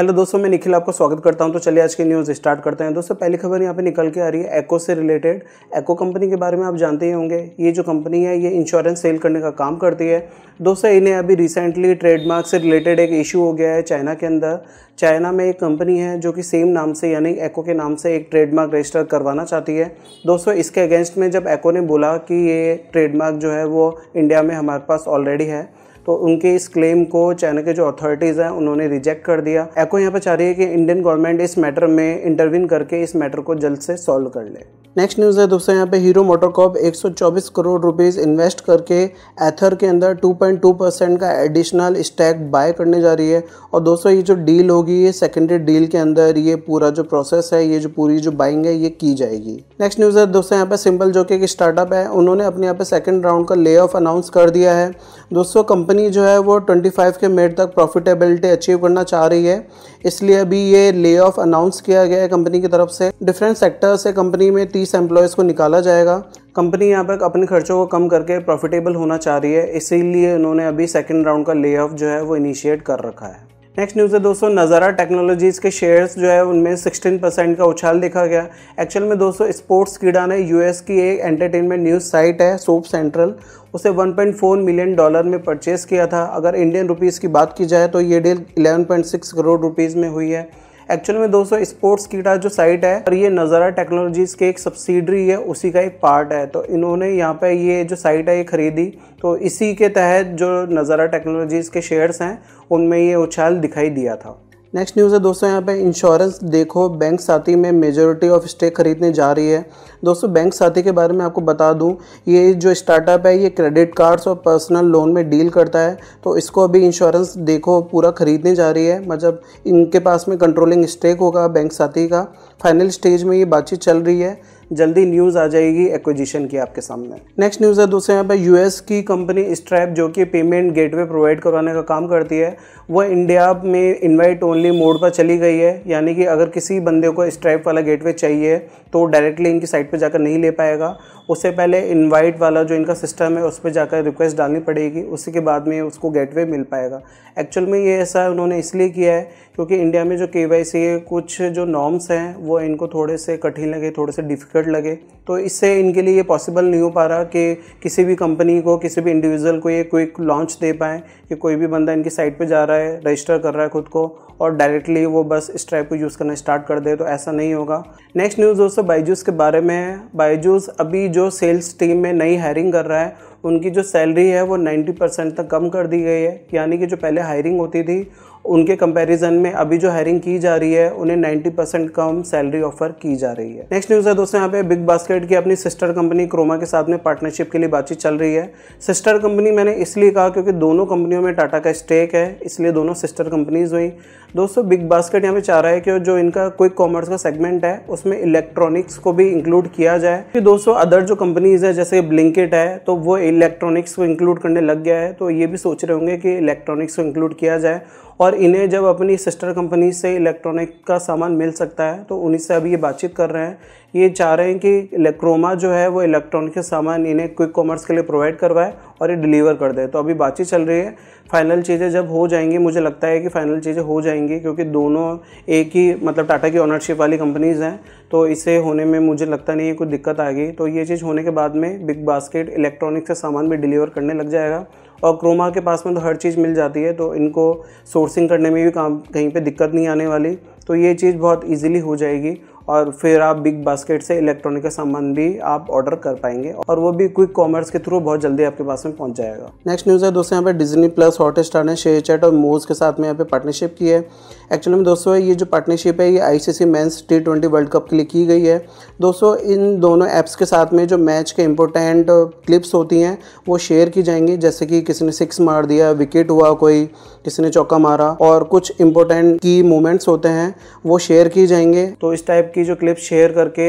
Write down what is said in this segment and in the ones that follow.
hello दोस्तों मैं निखिल आपका स्वागत करता हूं तो चलिए आज की न्यूज़ स्टार्ट करते हैं दोस्तों पहली खबर यहां पे निकल के आ रही है एको से रिलेटेड एको कंपनी के बारे में आप जानते ही होंगे ये जो कंपनी है ये इंश्योरेंस सेल करने का काम करती है दोस्तों इन्हें अभी रिसेंटली ट्रेडमार्क से रिलेटेड एक इशू हो गया है चाइना के अंदर चाइना में एक कंपनी है जो कि सेम नाम से यानी एको के नाम से एक ट्रेडमार्क रजिस्टर करवाना चाहती है दोस्तों इसके अगेंस्ट में जब एको ने बोला कि ये ट्रेडमार्क जो है वो इंडिया में हमारे पास ऑलरेडी है तो उनके इस क्लेम को चाइना के जो अथॉरिटीज़ हैं उन्होंने रिजेक्ट कर दिया एको यहाँ पर चाह रही है कि इंडियन गवर्नमेंट इस मैटर में इंटरवीन करके इस मैटर को जल्द से सॉल्व कर ले नेक्स्ट न्यूज़ है दोस्तों यहाँ पे हीरो मोटोकॉप 124 करोड़ रुपीस इन्वेस्ट करके एथर के अंदर 2.2 परसेंट का एडिशनल स्टैक बाय करने जा रही है और दोस्तों ये जो डील होगी ये सेकेंडरी डील के अंदर ये पूरा जो प्रोसेस है ये जो पूरी जो बाइंग है ये की जाएगी नेक्स्ट न्यूज़ है दोस्तों यहाँ पर सिंपल जो कि एक स्टार्टअप है उन्होंने अपने यहाँ पर सेकेंड राउंड का ले अनाउंस कर दिया है दोस्तों कंपनी जो है वो ट्वेंटी के मेड तक प्रॉफिटेबिलिटी अचीव करना चाह रही है इसलिए अभी ये ले अनाउंस किया गया है कंपनी की तरफ से डिफरेंट सेक्टर से कंपनी में तीस बीस एम्प्लॉयज़ को निकाला जाएगा कंपनी यहाँ पर अपने खर्चों को कम करके प्रॉफिटेबल होना चाह रही है इसीलिए उन्होंने अभी सेकेंड राउंड का ले ऑफ जो है वो इनिशिएट कर रखा है नेक्स्ट न्यूज़ है दोस्तों नज़ारा टेक्नोलॉजीज़ के शेयर्स जो है उनमें 16 परसेंट का उछाल देखा गया एक्चुअल में दोस्तों स्पोर्ट्स कीड़ा ने यूएस की एक एंटरटेनमेंट न्यूज़ साइट है सोप सेंट्रल उसे 1.4 मिलियन डॉलर में परचेस किया था अगर इंडियन रुपीज़ की बात की जाए तो ये डील 11.6 करोड़ रुपीज़ में हुई है एक्चुअल में दोस्तों स्पोर्ट्स कीटा जो साइट है और ये नज़ारा टेक्नोलॉजीज के एक सब्सिडरी है उसी का एक पार्ट है तो इन्होंने यहाँ पे ये जो साइट है ये खरीदी तो इसी के तहत जो नज़ारा टेक्नोलॉजीज़ के शेयर्स हैं उनमें ये उछाल दिखाई दिया था नेक्स्ट न्यूज़ है दोस्तों यहाँ पे इंश्योरेंस देखो बैंक साथी में मेजोरिटी ऑफ स्टेक खरीदने जा रही है दोस्तों बैंक साथी के बारे में आपको बता दूँ ये जो स्टार्टअप है ये क्रेडिट कार्ड्स और पर्सनल लोन में डील करता है तो इसको अभी इंश्योरेंस देखो पूरा खरीदने जा रही है मतलब इनके पास में कंट्रोलिंग स्टेक होगा बैंक साथी का फाइनल स्टेज में ये बातचीत चल रही है जल्दी न्यूज़ आ जाएगी एक्विजिशन की आपके सामने नेक्स्ट न्यूज़ है दूसरे यहाँ पर यूएस की कंपनी स्ट्रैप जो कि पेमेंट गेटवे प्रोवाइड करवाने का काम करती है वह इंडिया में इन्वाइट ओनली मोड पर चली गई है यानी कि अगर किसी बंदे को स्ट्राइप वाला गेटवे चाहिए तो डायरेक्टली इनकी साइट पर जाकर नहीं ले पाएगा उससे पहले इन्वाइट वाला जो इनका सिस्टम है उस पर जाकर रिक्वेस्ट डालनी पड़ेगी उसी के बाद में उसको गेटवे मिल पाएगा एक्चुअल में ये ऐसा उन्होंने इसलिए किया है क्योंकि इंडिया में जो के वाई सी कुछ जो नॉर्म्स हैं वो इनको थोड़े से कठिन लगे थोड़े से डिफ़िकल्ट लगे तो इससे इनके लिए ये पॉसिबल नहीं हो पा रहा कि किसी भी कंपनी को किसी भी इंडिविजुअल को ये क्विक लॉन्च दे पाएँ कि कोई भी बंदा इनकी साइट पे जा रहा है रजिस्टर कर रहा है खुद को और डायरेक्टली वो बस इस को यूज़ करना स्टार्ट कर दे तो ऐसा नहीं होगा नेक्स्ट न्यूज़ दोस्तों बाईजूस के बारे में है अभी जो सेल्स टीम में नई हायरिंग कर रहा है उनकी जो सैलरी है वो 90 परसेंट तक कम कर दी गई है यानी कि जो पहले हायरिंग होती थी उनके कंपैरिजन में अभी जो हायरिंग की जा रही है उन्हें 90 परसेंट कम सैलरी ऑफर की जा रही है नेक्स्ट न्यूज़ है दोस्तों यहाँ पे बिग बास्केट की अपनी सिस्टर कंपनी क्रोमा के साथ में पार्टनरशिप के लिए बातचीत चल रही है सिस्टर कंपनी मैंने इसलिए कहा क्योंकि दोनों कंपनियों में टाटा का स्टेक है इसलिए दोनों सिस्टर कंपनीज हुई दोस्तों बिग बास्केट यहाँ पे चाह रहा है कि जो इनका क्विक कॉमर्स का सेगमेंट है उसमें इलेक्ट्रॉनिक्स को भी इंक्लूड किया जाए कि दोस्तों अदर जो कंपनीज है जैसे ब्लिंकेट है तो वो इलेक्ट्रॉनिक्स को इंक्लूड करने लग गया है तो ये भी सोच रहे होंगे कि इलेक्ट्रॉनिक्स को इंक्लूड किया जाए और इन्हें जब अपनी सिस्टर कंपनी से इलेक्ट्रॉनिक का सामान मिल सकता है तो उन्हीं से अभी ये बातचीत कर रहे हैं ये चाह रहे हैं कि क्रोमा जो है वो इलेक्ट्रॉनिक के सामान इन्हें क्विक कॉमर्स के लिए प्रोवाइड करवाए और ये डिलीवर कर दे तो अभी बातचीत चल रही है फाइनल चीज़ें जब हो जाएंगी मुझे लगता है कि फाइनल चीज़ें हो जाएंगी क्योंकि दोनों एक ही मतलब टाटा की ऑनरशिप वाली कंपनीज़ हैं तो इसे होने में मुझे लगता नहीं है कोई दिक्कत आ गई तो ये चीज़ होने के बाद में बिग बास्केट इलेक्ट्रॉनिक से सामान भी डिलीवर करने लग जाएगा और क्रोमा के पास में तो हर चीज़ मिल जाती है तो इनको सोर्सिंग करने में भी काम कहीं पे दिक्कत नहीं आने वाली तो ये चीज़ बहुत इजीली हो जाएगी और फिर आप बिग बास्केट से इलेक्ट्रॉनिक का सामान भी आप ऑर्डर कर पाएंगे और वो भी क्विक कॉमर्स के थ्रू बहुत जल्दी आपके पास में पहुंच जाएगा नेक्स्ट न्यूज़ है दोस्तों यहाँ पे डिजनी प्लस स्टार ने शेयर चैट और मोज के साथ में यहाँ पे पार्टनरशिप की है एक्चुअली में दोस्तों ये जो पार्टनरशिप है ये ICC men's T twenty world cup के लिए की गई है दोस्तों इन दोनों ऐप्स के साथ में जो मैच के इंपॉर्टेंट क्लिप्स होती हैं वो शेयर की जाएंगी जैसे कि किसी ने सिक्स मार दिया विकेट हुआ कोई किसी ने चौका मारा और कुछ इंपॉर्टेंट की मोमेंट्स होते हैं वो शेयर की जाएंगे तो इस टाइप की जो क्लिप शेयर करके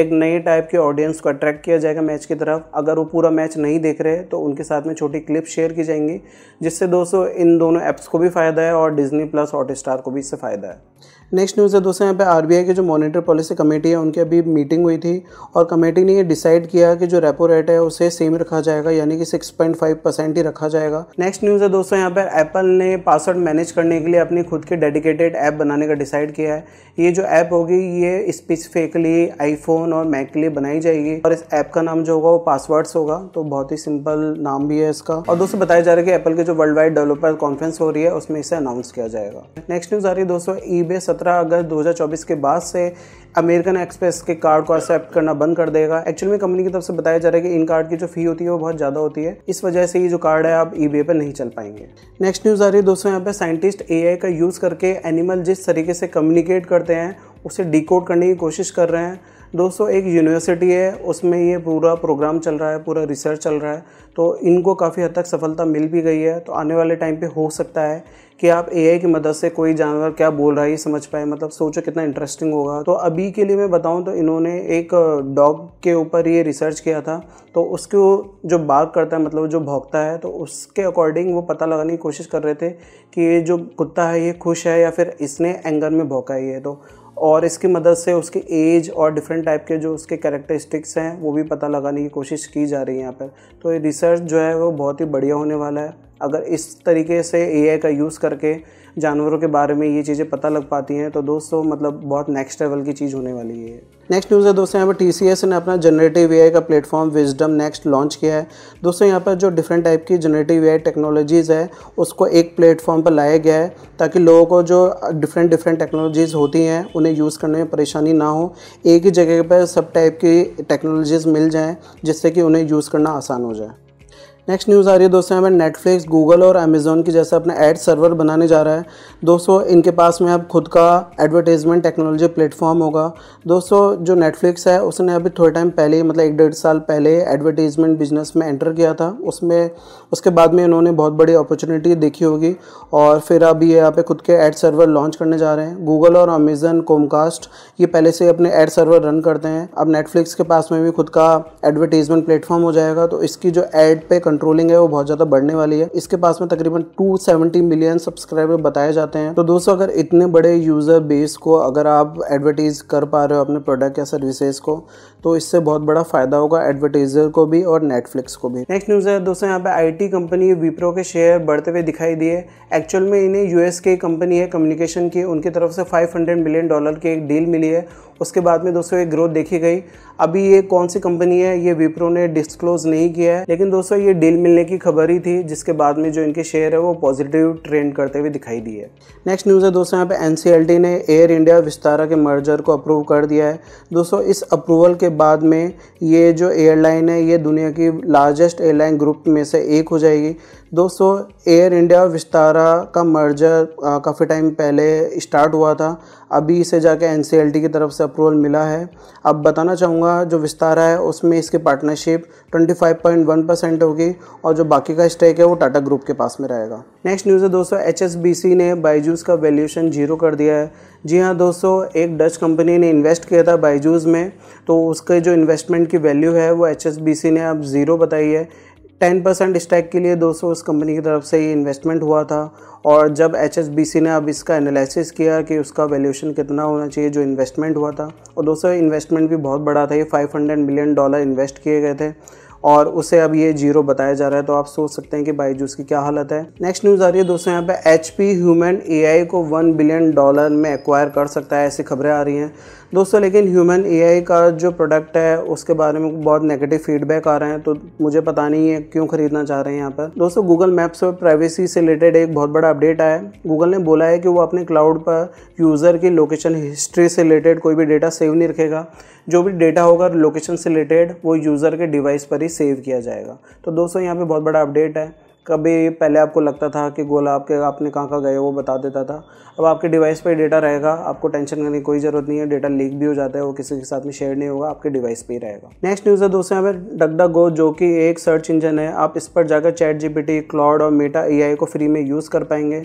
एक नए टाइप के ऑडियंस को अट्रैक्ट किया जाएगा मैच की तरफ अगर वो पूरा मैच नहीं देख रहे तो उनके साथ में छोटी क्लिप शेयर की जाएंगी जिससे दोस्तों इन दोनों ऐप्स को भी फ़ायदा है और डिजनी प्लस हॉट स्टार को भी इससे फ़ायदा है नेक्स्ट न्यूज़ है दोस्तों यहाँ पे आरबीआई की जो मॉनिटर पॉलिसी कमेटी है उनकी अभी मीटिंग हुई थी और कमेटी ने ये डिसाइड किया कि जो रेपो रेट है उसे सेम रखा जाएगा यानी कि 6.5 परसेंट ही रखा जाएगा नेक्स्ट न्यूज़ है दोस्तों यहाँ पर एप्पल ने पासवर्ड मैनेज करने के लिए अपनी खुद की डेडिकेटेड ऐप बनाने का डिसाइड किया है ये जो ऐप होगी ये स्पेसिफिकली आईफोन और मैक के लिए बनाई जाएगी और इस ऐप का नाम जो होगा वो पासवर्ड्स होगा तो बहुत ही सिंपल नाम भी है इसका और दोस्तों बताया जा रहा है कि एप्पल की जो वर्ल्ड वाइड डेवलपर कॉन्फ्रेंस हो रही है उसमें इसे अनाउंस किया जाएगा नेक्स्ट न्यूज़ आ रही है दोस्तों ई बे 17 अगस्त 2024 के बाद से अमेरिकन एक्सप्रेस के कार्ड को एक्सेप्ट करना बंद कर देगा एक्चुअल में कंपनी की तरफ से बताया जा रहा है कि इन कार्ड की जो फी होती है वो बहुत ज़्यादा होती है इस वजह से ये जो कार्ड है आप ई पर नहीं चल पाएंगे नेक्स्ट न्यूज़ आ रही है दोस्तों यहाँ पे साइंटिस्ट ए का यूज़ करके एनिमल जिस तरीके से कम्युनिकेट करते हैं उसे डिकोड करने की कोशिश कर रहे हैं दोस्तों एक यूनिवर्सिटी है उसमें ये पूरा प्रोग्राम चल रहा है पूरा रिसर्च चल रहा है तो इनको काफ़ी हद तक सफलता मिल भी गई है तो आने वाले टाइम पे हो सकता है कि आप ए की मदद से कोई जानवर क्या बोल रहा है ये समझ पाए मतलब सोचो कितना इंटरेस्टिंग होगा तो अभी के लिए मैं बताऊँ तो इन्होंने एक डॉग के ऊपर ये रिसर्च किया था तो उसको जो बाग करता है मतलब जो भोंगता है तो उसके अकॉर्डिंग वो पता लगाने की कोशिश कर रहे थे कि ये जो कुत्ता है ये खुश है या फिर इसने एंगर में भोंका ही है तो और इसकी मदद से उसकी एज और डिफरेंट टाइप के जो उसके करेक्टरिस्टिक्स हैं वो भी पता लगाने की कोशिश की जा रही है यहाँ पर तो ये रिसर्च जो है वो बहुत ही बढ़िया होने वाला है अगर इस तरीके से ए का यूज़ करके जानवरों के बारे में ये चीज़ें पता लग पाती हैं तो दोस्तों मतलब बहुत नेक्स्ट लेवल की चीज़ होने वाली है नेक्स्ट न्यूज़ है दोस्तों यहाँ पर टी ने अपना जनरेटिव ए का प्लेटफॉर्म विजडम नेक्स्ट लॉन्च किया है दोस्तों यहाँ पर जो डिफरेंट टाइप की जनरेटिव ए टेक्नोलॉजीज़ है उसको एक प्लेटफॉर्म पर लाया गया है ताकि लोगों को जो डिफरेंट डिफरेंट टेक्नोलॉजीज़ होती हैं उन्हें यूज़ करने में परेशानी ना हो एक ही जगह पर सब टाइप की टेक्नोलॉजीज़ मिल जाएँ जिससे कि उन्हें यूज़ करना आसान हो जाए नेक्स्ट न्यूज़ आ रही है दोस्तों हमें नेटफ्लिक्स गूगल और अमेज़ोन की जैसे अपना एड सर्वर बनाने जा रहा है दोस्तों इनके पास में अब खुद का एडवर्टाइजमेंट टेक्नोलॉजी प्लेटफॉर्म होगा दोस्तों जो नेटफ्लिक्स है उसने अभी थोड़े टाइम पहले मतलब एक डेढ़ साल पहले एडवर्टीजमेंट बिजनेस में एंटर किया था उसमें उसके बाद में इन्होंने बहुत बड़ी अपॉर्चुनिटी देखी होगी और फिर अब ये यहाँ पे खुद के एड सर्वर लॉन्च करने जा रहे हैं गूगल और अमेज़न कोमकास्ट ये पहले से अपने एड सर्वर रन करते हैं अब नेटफ्लिक्स के पास में भी खुद का एडवर्टीजमेंट प्लेटफॉर्म हो जाएगा तो इसकी जो एड पे कंट्रोलिंग है वो बहुत ज़्यादा बढ़ने वाली है इसके पास में तकरीबन 270 मिलियन सब्सक्राइबर बताए जाते हैं तो दोस्तों अगर इतने बड़े यूज़र बेस को अगर आप एडवर्टीज़ कर पा रहे हो अपने प्रोडक्ट या सर्विसेज को तो इससे बहुत बड़ा फ़ायदा होगा एडवर्टीज़र को भी और नेटफ्लिक्स को भी नेक्स्ट न्यूज़ है दोस्तों यहाँ पे आई कंपनी विप्रो के शेयर बढ़ते हुए दिखाई दिए एक्चुअल में इन्हें यूएस की कंपनी है कम्युनिकेशन की उनकी तरफ से फाइव मिलियन डॉलर की एक डील मिली है उसके बाद में दोस्तों ये ग्रोथ देखी गई अभी ये कौन सी कंपनी है ये विप्रो ने डिस्क्लोज नहीं किया है लेकिन दोस्तों ये डील मिलने की खबर ही थी जिसके बाद में जो इनके शेयर है वो पॉजिटिव ट्रेंड करते हुए दिखाई दी है नेक्स्ट न्यूज़ है दोस्तों यहाँ पे एन ने एयर इंडिया विस्तारा के मर्जर को अप्रूव कर दिया है दोस्तों इस अप्रूवल के बाद में ये जो एयरलाइन है ये दुनिया की लार्जेस्ट एयरलाइन ग्रुप में से एक हो जाएगी दोस्तों एयर इंडिया विस्तारा का मर्जर काफ़ी टाइम पहले स्टार्ट हुआ था अभी इसे जाके एन की तरफ से अप्रूवल मिला है अब बताना चाहूँगा जो विस्तारा है उसमें इसकी पार्टनरशिप 25.1 परसेंट होगी और जो बाकी का स्टेक है वो टाटा ग्रुप के पास में रहेगा नेक्स्ट न्यूज़ है दोस्तों एच ने बाईजूस का वैल्यूशन जीरो कर दिया है जी हाँ दोस्तों एक डच कंपनी ने इन्वेस्ट किया था बाईजूज़ में तो उसके जो इन्वेस्टमेंट की वैल्यू है वो एच ने अब ज़ीरो बताई है टेन परसेंट स्टैक के लिए दोस्तों उस कंपनी की तरफ से ये इन्वेस्टमेंट हुआ था और जब एच ने अब इसका एनालिसिस किया कि उसका वैल्यूशन कितना होना चाहिए जो इन्वेस्टमेंट हुआ था और दोस्तों इन्वेस्टमेंट भी बहुत बड़ा था ये five hundred million dollar invest किए गए थे और उसे अब ये जीरो बताया जा रहा है तो आप सोच सकते हैं कि जूस की क्या हालत है नेक्स्ट न्यूज़ आ रही है दोस्तों यहाँ पे एच ह्यूमन ए को वन बिलियन डॉलर में एक्वायर कर सकता है ऐसी खबरें आ रही हैं दोस्तों लेकिन ह्यूमन एआई का जो प्रोडक्ट है उसके बारे में बहुत नेगेटिव फीडबैक आ रहे हैं तो मुझे पता नहीं है क्यों खरीदना चाह रहे हैं यहाँ पर दोस्तों गूगल मैप्स पर प्राइवेसी से रिलेटेड एक बहुत बड़ा अपडेट आया है गूगल ने बोला है कि वो अपने क्लाउड पर यूज़र की लोकेशन हिस्ट्री से रिलेटेड कोई भी डेटा सेव नहीं रखेगा जो भी डेटा होगा लोकेशन से रिलेटेड वो यूज़र के डिवाइस पर ही सेव किया जाएगा तो दोस्तों यहाँ पर बहुत बड़ा अपडेट है कभी पहले आपको लगता था कि गोला आपके आपने कहाँ कहाँ गए वो बता देता था अब आपके डिवाइस पर डेटा रहेगा आपको टेंशन करने की कोई ज़रूरत नहीं है डेटा लीक भी हो जाता है वो किसी के साथ में शेयर नहीं होगा आपके डिवाइस पर ही रहेगा नेक्स्ट न्यूज़ है दोस्तों यहाँ पर डगडा गो जो कि एक सर्च इंजन है आप इस पर जाकर चैट जी क्लाउड और मेटा ए को फ्री में यूज़ कर पाएंगे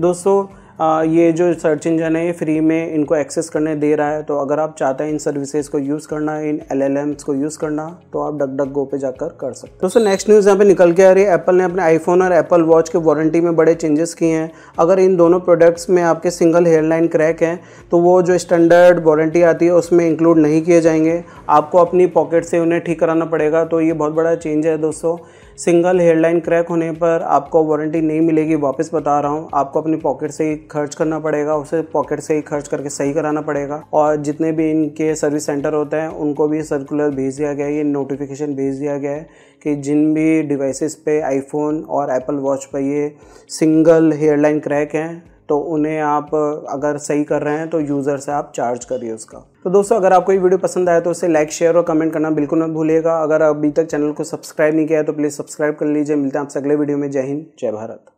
दोस्तों ये जो सर्च इंजन है ये फ्री में इनको एक्सेस करने दे रहा है तो अगर आप चाहते हैं इन सर्विसेज को यूज़ करना इन एल को यूज़ करना तो आप डक डक गो पे जाकर कर सकते हैं दोस्तों नेक्स्ट न्यूज़ यहाँ पे निकल के आ रही है एप्पल ने अपने आईफोन और एप्पल वॉच के वारंटी में बड़े चेंजेस किए हैं अगर इन दोनों प्रोडक्ट्स में आपके सिंगल हेयरलाइन क्रैक हैं तो वो जो स्टैंडर्ड वारंटी आती है उसमें इंक्लूड नहीं किए जाएंगे आपको अपनी पॉकेट से उन्हें ठीक कराना पड़ेगा तो ये बहुत बड़ा चेंज है दोस्तों सिंगल हेडलाइन क्रैक होने पर आपको वारंटी नहीं मिलेगी वापस बता रहा हूँ आपको अपनी पॉकेट से ही खर्च करना पड़ेगा उसे पॉकेट से ही खर्च करके सही कराना पड़ेगा और जितने भी इनके सर्विस सेंटर होते हैं उनको भी सर्कुलर भेज दिया गया है ये नोटिफिकेशन भेज दिया गया है कि जिन भी डिवाइसेस पे आईफोन और एप्पल वॉच पर ये सिंगल हेयरलाइन क्रैक हैं तो उन्हें आप अगर सही कर रहे हैं तो यूज़र से आप चार्ज करिए उसका तो दोस्तों अगर आपको ये वीडियो पसंद आया तो उसे लाइक शेयर और कमेंट करना बिल्कुल ना भूलिएगा अगर अभी तक चैनल को सब्सक्राइब नहीं किया है तो प्लीज़ सब्सक्राइब कर लीजिए मिलते हैं आपसे अगले वीडियो में जय हिंद जय भारत